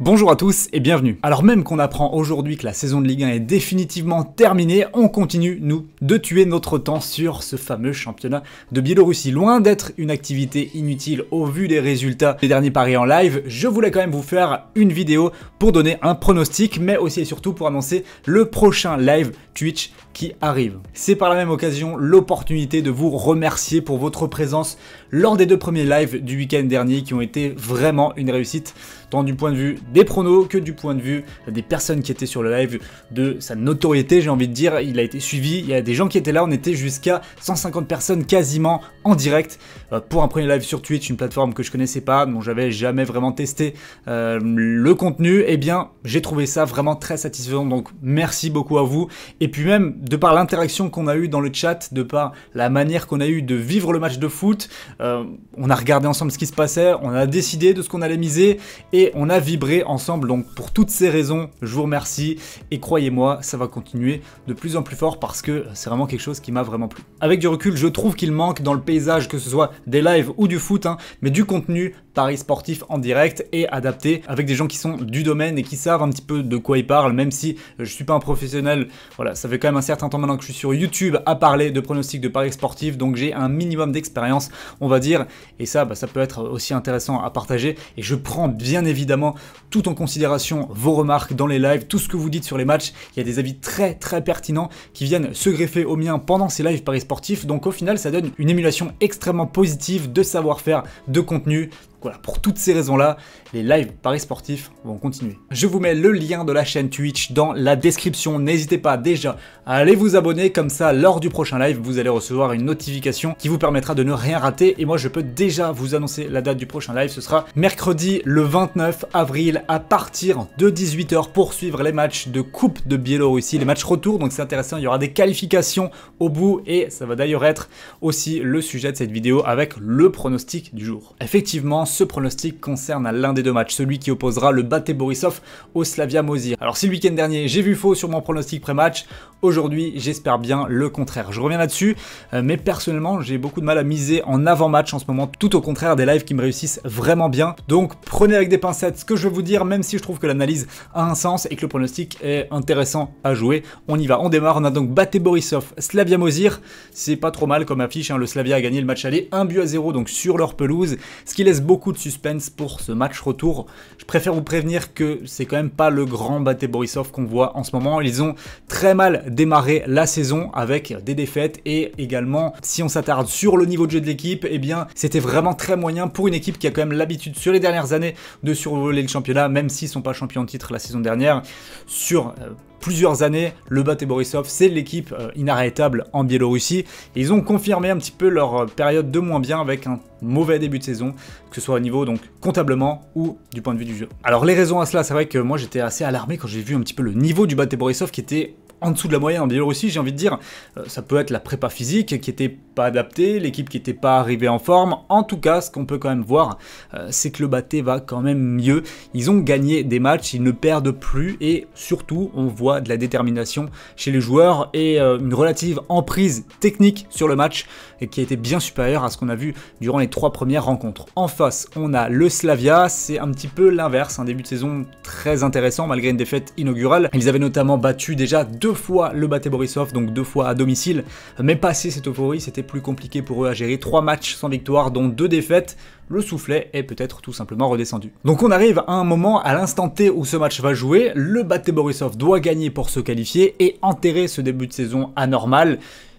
Bonjour à tous et bienvenue. Alors même qu'on apprend aujourd'hui que la saison de Ligue 1 est définitivement terminée, on continue, nous, de tuer notre temps sur ce fameux championnat de Biélorussie. Loin d'être une activité inutile au vu des résultats des derniers paris en live, je voulais quand même vous faire une vidéo pour donner un pronostic, mais aussi et surtout pour annoncer le prochain live Twitch qui arrive. C'est par la même occasion l'opportunité de vous remercier pour votre présence lors des deux premiers lives du week-end dernier qui ont été vraiment une réussite, tant du point de vue des pronos que du point de vue des personnes qui étaient sur le live, de sa notoriété, j'ai envie de dire. Il a été suivi, il y a des gens qui étaient là, on était jusqu'à 150 personnes quasiment en direct euh, pour un premier live sur Twitch, une plateforme que je connaissais pas, dont j'avais jamais vraiment testé euh, le contenu. et eh bien, j'ai trouvé ça vraiment très satisfaisant, donc merci beaucoup à vous. Et puis même, de par l'interaction qu'on a eue dans le chat, de par la manière qu'on a eu de vivre le match de foot, euh, on a regardé ensemble ce qui se passait, on a décidé de ce qu'on allait miser et on a vibré ensemble. Donc pour toutes ces raisons, je vous remercie et croyez-moi, ça va continuer de plus en plus fort parce que c'est vraiment quelque chose qui m'a vraiment plu. Avec du recul, je trouve qu'il manque dans le paysage, que ce soit des lives ou du foot, hein, mais du contenu paris sportif en direct et adapté avec des gens qui sont du domaine et qui savent un petit peu de quoi ils parlent, même si je suis pas un professionnel. Voilà, ça fait quand même un certain temps maintenant que je suis sur YouTube à parler de pronostics de paris sportifs, donc j'ai un minimum d'expérience, on va dire, et ça, bah, ça peut être aussi intéressant à partager. Et je prends bien évidemment tout en considération vos remarques dans les lives, tout ce que vous dites sur les matchs. Il y a des avis très très pertinents qui viennent se greffer au miens pendant ces lives paris sportifs. Donc au final, ça donne une émulation extrêmement positive de savoir-faire, de contenu. Voilà, pour toutes ces raisons-là, les lives paris sportifs vont continuer. Je vous mets le lien de la chaîne Twitch dans la description. N'hésitez pas déjà à aller vous abonner, comme ça, lors du prochain live, vous allez recevoir une notification qui vous permettra de ne rien rater. Et moi, je peux déjà vous annoncer la date du prochain live. Ce sera mercredi le 29 avril à partir de 18h pour suivre les matchs de Coupe de Biélorussie, les matchs retour. Donc c'est intéressant, il y aura des qualifications au bout et ça va d'ailleurs être aussi le sujet de cette vidéo avec le pronostic du jour. Effectivement, ce pronostic concerne l'un des deux matchs, celui qui opposera le Baté Borisov au Slavia Mozir. Alors si le week-end dernier j'ai vu faux sur mon pronostic pré-match, aujourd'hui j'espère bien le contraire. Je reviens là-dessus, euh, mais personnellement j'ai beaucoup de mal à miser en avant-match en ce moment, tout au contraire des lives qui me réussissent vraiment bien. Donc prenez avec des pincettes ce que je veux vous dire, même si je trouve que l'analyse a un sens et que le pronostic est intéressant à jouer. On y va, on démarre, on a donc Baté Borisov, Slavia Mosir, c'est pas trop mal comme affiche, hein. le Slavia a gagné le match aller 1 but à 0 donc sur leur pelouse, ce qui laisse beaucoup de suspense pour ce match retour. Je préfère vous prévenir que c'est quand même pas le grand Baté Borisov qu'on voit en ce moment. Ils ont très mal démarré la saison avec des défaites et également, si on s'attarde sur le niveau de jeu de l'équipe, et eh bien, c'était vraiment très moyen pour une équipe qui a quand même l'habitude sur les dernières années de survoler le championnat, même s'ils sont pas champions de titre la saison dernière. Sur euh, plusieurs années, le Bat Borisov, c'est l'équipe euh, inarrêtable en Biélorussie. Et ils ont confirmé un petit peu leur euh, période de moins bien avec un mauvais début de saison, que ce soit au niveau donc comptablement ou du point de vue du jeu. Alors les raisons à cela, c'est vrai que moi j'étais assez alarmé quand j'ai vu un petit peu le niveau du Baté Borisov qui était en dessous de la moyenne en Biélorussie, j'ai envie de dire. Euh, ça peut être la prépa physique qui n'était pas adaptée, l'équipe qui n'était pas arrivée en forme. En tout cas, ce qu'on peut quand même voir, euh, c'est que le Baté va quand même mieux. Ils ont gagné des matchs, ils ne perdent plus et surtout, on voit de la détermination chez les joueurs et euh, une relative emprise technique sur le match qui a été bien supérieure à ce qu'on a vu durant les trois premières rencontres. En face, on a le Slavia, c'est un petit peu l'inverse, un début de saison très intéressant malgré une défaite inaugurale. Ils avaient notamment battu déjà deux fois le battait Borisov, donc deux fois à domicile. Mais passer cette euphorie, c'était plus compliqué pour eux à gérer. Trois matchs sans victoire, dont deux défaites. Le soufflet est peut-être tout simplement redescendu. Donc on arrive à un moment, à l'instant T où ce match va jouer, le Baté Borisov doit gagner pour se qualifier et enterrer ce début de saison anormal.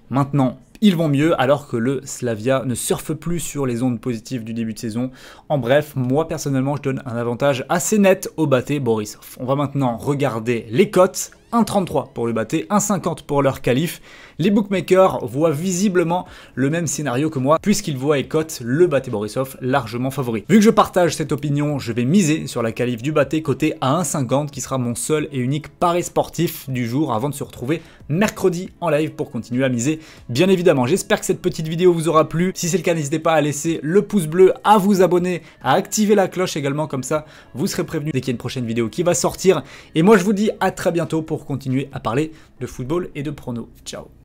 Maintenant, ils vont mieux alors que le Slavia ne surfe plus sur les ondes positives du début de saison. En bref, moi personnellement, je donne un avantage assez net au Baté Borisov. On va maintenant regarder les cotes 1,33 pour le Baté, 1,50 pour leur calife. Les bookmakers voient visiblement le même scénario que moi, puisqu'ils voient et cotent le Baté Borisov largement favori. Vu que je partage cette opinion, je vais miser sur la calife du Baté côté à 1,50 qui sera mon seul et unique pari sportif du jour avant de se retrouver mercredi en live pour continuer à miser, bien évidemment. J'espère que cette petite vidéo vous aura plu. Si c'est le cas, n'hésitez pas à laisser le pouce bleu, à vous abonner, à activer la cloche également, comme ça vous serez prévenu dès qu'il y a une prochaine vidéo qui va sortir. Et moi je vous dis à très bientôt pour pour continuer à parler de football et de pronos. Ciao